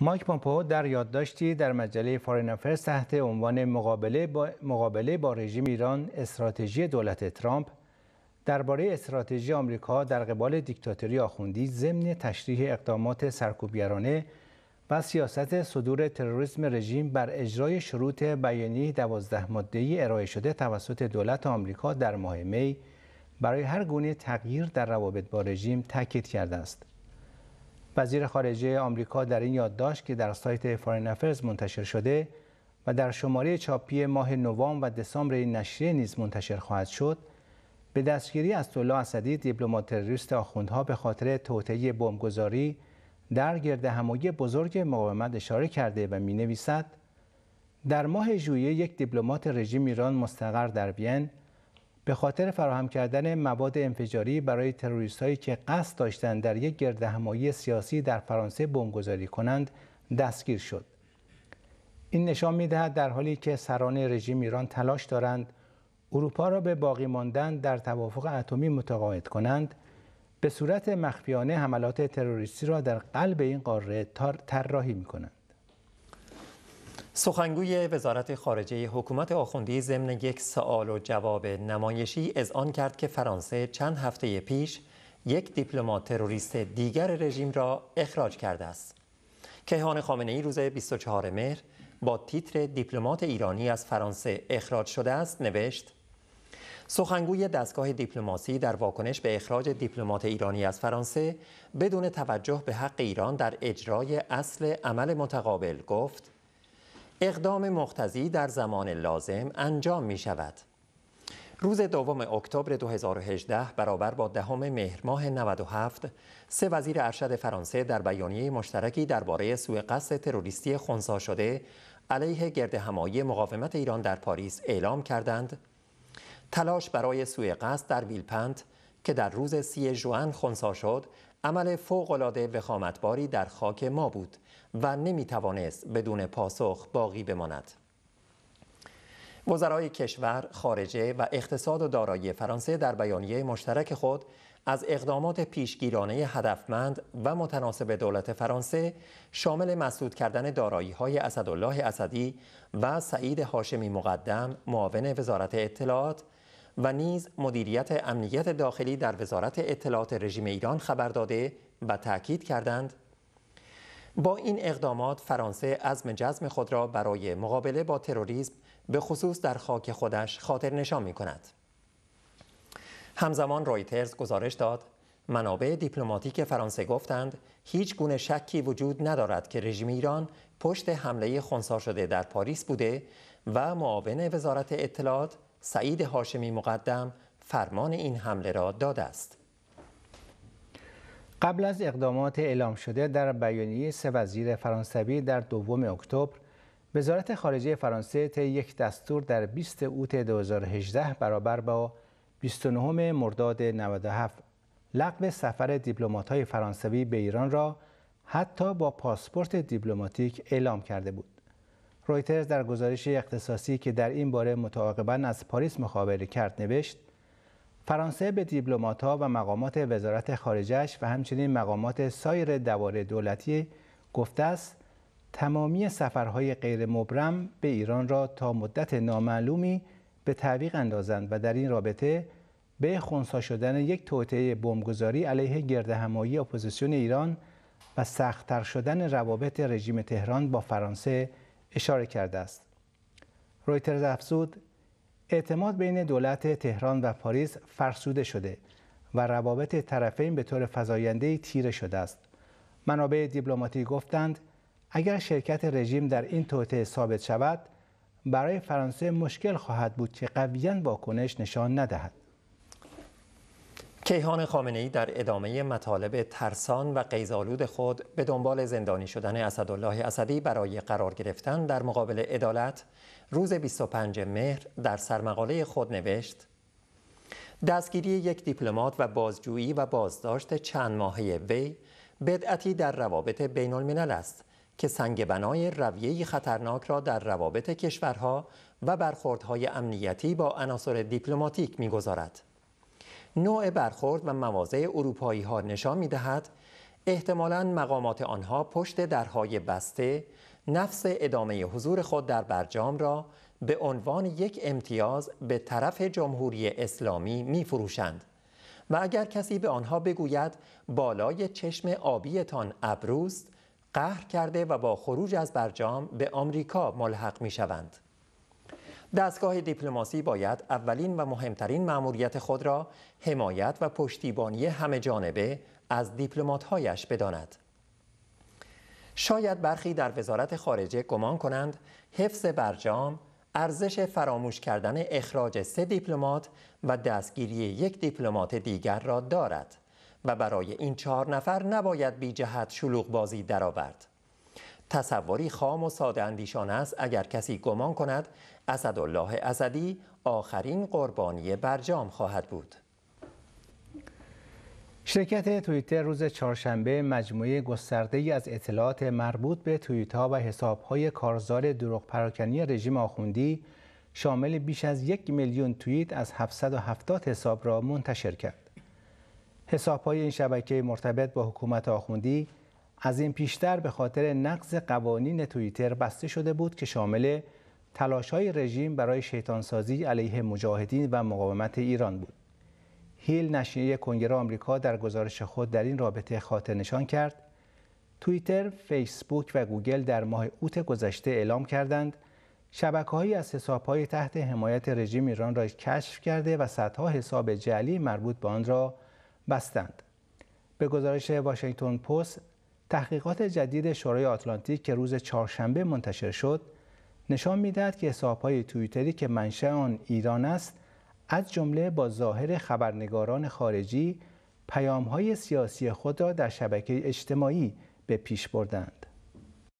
مایک پامپو در یادداشتی در مجله فارین افرس تحت عنوان مقابله با, مقابله با رژیم ایران استراتژی دولت ترامپ درباره استراتژی آمریکا در قبال دیکتاتوری آخوندی ضمن تشریح اقدامات سرکوبگرانه و سیاست صدور تروریسم رژیم بر اجرای شروط بیانیه دوازده ای ارائه شده توسط دولت آمریکا در ماه می برای هر گونه تغییر در روابط با رژیم تاکید کرده است. وزیر خارجه آمریکا در این یادداشت که در سایت فارین افرز منتشر شده و در شماره چاپی ماه نوامبر و دسامبر این نشریه نیز منتشر خواهد شد به دستگیری طلا اسدی دیپلمات تروریست آخوندها به خاطر توطئه بمبگذاری در گرد همایی بزرگ مقاومت اشاره کرده و می نویسد در ماه ژوئیه یک دیپلمات رژیم ایران مستقر در وین به خاطر فراهم کردن مواد انفجاری برای تروریست هایی که قصد داشتند در یک گردهمایی سیاسی در فرانسه بمبگذاری کنند دستگیر شد این نشان دهد در حالی که سران رژیم ایران تلاش دارند اروپا را به باقی ماندن در توافق اتمی متقاعد کنند به صورت مخفیانه حملات تروریستی را در قلب این قاره طراحی می کنند. سخنگوی وزارت خارجه حکومت آخوندی ضمن یک سوال و جواب نمایشی از آن کرد که فرانسه چند هفته پیش یک دیپلمات تروریست دیگر رژیم را اخراج کرده است. کیهان خامنه ای روز 24 مهر با تیتر دیپلمات ایرانی از فرانسه اخراج شده است نوشت سخنگوی دستگاه دیپلماسی در واکنش به اخراج دیپلمات ایرانی از فرانسه بدون توجه به حق ایران در اجرای اصل عمل متقابل گفت اقدام مختزی در زمان لازم انجام می شود. روز دوم اکتبر 2018 برابر با دهم مهر ماه 97 سه وزیر ارشد فرانسه در بیانیه مشترکی درباره سوء قصد تروریستی خونسا شده علیه گرد همایی مقاومت ایران در پاریس اعلام کردند تلاش برای سوء قصد در ویلپنت که در روز سی جوان خونسا شد عمل فوقالعاده وخامتباری در خاک ما بود و نمی توانست بدون پاسخ باقی بماند وزرای کشور، خارجه و اقتصاد و دارایی فرانسه در بیانیه مشترک خود از اقدامات پیشگیرانه هدفمند و متناسب دولت فرانسه شامل مسدود کردن دارایی های اسدالله اسدی و سعید هاشمی مقدم معاون وزارت اطلاعات و نیز مدیریت امنیت داخلی در وزارت اطلاعات رژیم ایران خبر داده و تاکید کردند با این اقدامات فرانسه عزم جزم خود را برای مقابله با تروریسم به خصوص در خاک خودش خاطر نشان می کند. همزمان رایترز گزارش داد منابع دیپلماتیک فرانسه گفتند هیچ گونه شکی وجود ندارد که رژیم ایران پشت حمله خونسا شده در پاریس بوده و معاون وزارت اطلاعات سعید هاشمی مقدم فرمان این حمله را داده است قبل از اقدامات اعلام شده در بیانیه سه وزیر فرانسوی در دوم اکتبر وزارت خارجه فرانسه طی یک دستور در 20 اوت 2018 برابر با 29 مرداد 97 لغو سفر دیپلمات‌های فرانسوی به ایران را حتی با پاسپورت دیپلماتیک اعلام کرده بود. رویترز در گزارش اختصاصی که در این باره متعاقبا از پاریس مخابره کرد نوشت فرانسه به دیپلمات‌ها و مقامات وزارت خارجش و همچنین مقامات سایر دوار دولتی گفته است تمامی سفرهای غیر مبرم به ایران را تا مدت نامعلومی به تعویق اندازند و در این رابطه به خونسا شدن یک توطعه بمبگذاری علیه گردهمایی اپوزیسیون ایران و سختتر شدن روابط رژیم تهران با فرانسه اشاره کرده است. رویترز افزود اعتماد بین دولت تهران و پاریس فرسوده شده و روابط طرفین به طور فزاینده‌ای تیره شده است. منابع دیپلماتیک گفتند اگر شرکت رژیم در این توطعه ثابت شود برای فرانسه مشکل خواهد بود که قویا واکنش نشان ندهد. کیهان خامنه ای در ادامه مطالب ترسان و قیزالود خود به دنبال زندانی شدن اسدالله اسدی برای قرار گرفتن در مقابل عدالت روز 25 مهر در سرمقاله خود نوشت دستگیری یک دیپلمات و بازجویی و بازداشت چند ماهه وی بدعتی در روابط بین است که سنگ بنای رویه خطرناک را در روابط کشورها و برخوردهای امنیتی با عناصر دیپلماتیک میگذارد. نوع برخورد و مواضع اروپایی ها نشان می دهد احتمالا مقامات آنها پشت درهای بسته نفس ادامه حضور خود در برجام را به عنوان یک امتیاز به طرف جمهوری اسلامی می فروشند. و اگر کسی به آنها بگوید بالای چشم آبیتان ابروست قهر کرده و با خروج از برجام به آمریکا ملحق می شوند. دستگاه دیپلماسی باید اولین و مهمترین مأموریت خود را حمایت و پشتیبانی همه جانبه از دیپلمات‌هایش بداند. شاید برخی در وزارت خارجه گمان کنند حفظ برجام ارزش فراموش کردن اخراج سه دیپلمات و دستگیری یک دیپلمات دیگر را دارد و برای این چهار نفر نباید بی جهت شلوغ بازی درآورد. تصوری خام و ساده اندیشان است اگر کسی گمان کند اسدالله اسدی آخرین قربانی برجام خواهد بود شرکت توییتر روز چهارشنبه مجموعه گسترده از اطلاعات مربوط به توییت و حساب کارزار دروغ پراکنی رژیم آخوندی شامل بیش از یک میلیون توییت از 770 حساب را منتشر کرد. حساب این شبکه مرتبط با حکومت آخوندی از این پیشتر به خاطر نقض قوانین توییتر بسته شده بود که شامل تلاش های رژیم برای شیطانسازی علیه مجاهدین و مقاومت ایران بود. هیل نشریه کنگره آمریکا در گزارش خود در این رابطه خاطر نشان کرد توییتر، فیسبوک و گوگل در ماه اوت گذشته اعلام کردند شبکه‌هایی از حساب‌های تحت حمایت رژیم ایران را کشف کرده و صدها حساب جعلی مربوط به آن را بستند. به گزارش واشنگتن پست تحقیقات جدید شورای آتلانتیک که روز چهارشنبه منتشر شد نشان میدهد که حسابهای تویتری که منشأ آن ایران است از جمله با ظاهر خبرنگاران خارجی پیامهای سیاسی خود را در شبکه اجتماعی به پیش بردند